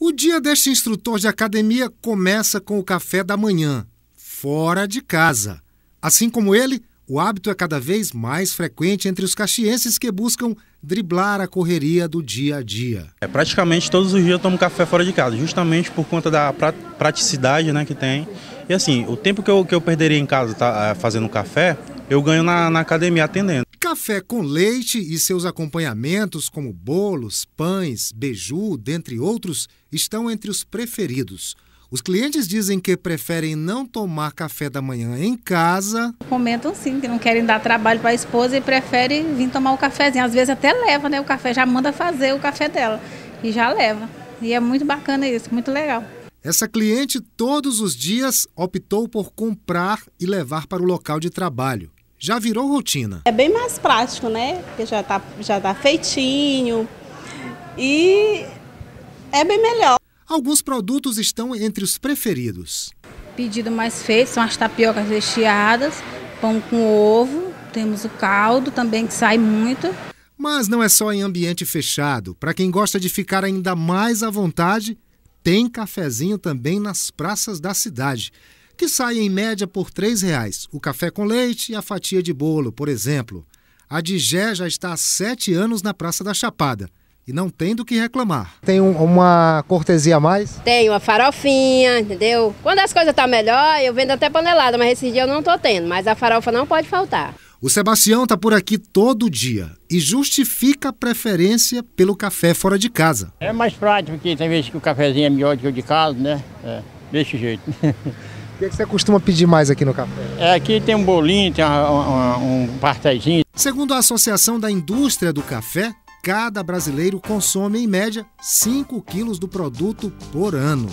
O dia deste instrutor de academia começa com o café da manhã, fora de casa. Assim como ele, o hábito é cada vez mais frequente entre os caxienses que buscam driblar a correria do dia a dia. É, praticamente todos os dias eu tomo café fora de casa, justamente por conta da praticidade né, que tem. E assim, o tempo que eu, que eu perderia em casa tá, eh, fazendo café, eu ganho na, na academia atendendo café com leite e seus acompanhamentos, como bolos, pães, beiju, dentre outros, estão entre os preferidos. Os clientes dizem que preferem não tomar café da manhã em casa. Comentam sim, que não querem dar trabalho para a esposa e preferem vir tomar o cafezinho. Às vezes até leva, né? O café já manda fazer o café dela e já leva. E é muito bacana isso, muito legal. Essa cliente todos os dias optou por comprar e levar para o local de trabalho já virou rotina. É bem mais prático, né? Porque já está já tá feitinho e é bem melhor. Alguns produtos estão entre os preferidos. Pedido mais feito são as tapiocas recheadas, pão com ovo, temos o caldo também que sai muito. Mas não é só em ambiente fechado. Para quem gosta de ficar ainda mais à vontade, tem cafezinho também nas praças da cidade que sai em média por R$ reais o café com leite e a fatia de bolo, por exemplo. A Digé já está há sete anos na Praça da Chapada e não tem do que reclamar. Tem um, uma cortesia a mais? Tem uma farofinha, entendeu? Quando as coisas estão tá melhor, eu vendo até panelada, mas esse dia eu não estou tendo, mas a farofa não pode faltar. O Sebastião está por aqui todo dia e justifica a preferência pelo café fora de casa. É mais prático, porque tem vezes que o cafezinho é melhor do que o de casa, né? É, desse jeito. O que, é que você costuma pedir mais aqui no café? É, aqui tem um bolinho, tem um partezinho. Segundo a Associação da Indústria do Café, cada brasileiro consome, em média, 5 quilos do produto por ano.